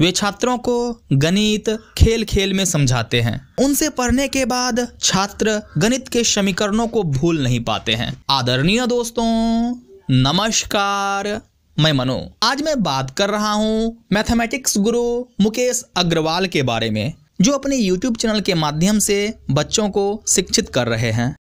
वे छात्रों को गणित खेल खेल में समझाते हैं उनसे पढ़ने के बाद छात्र गणित के समीकरणों को भूल नहीं पाते हैं आदरणीय दोस्तों नमस्कार मैं मनो आज मैं बात कर रहा हूँ मैथमेटिक्स गुरु मुकेश अग्रवाल के बारे में जो अपने YouTube चैनल के माध्यम से बच्चों को शिक्षित कर रहे हैं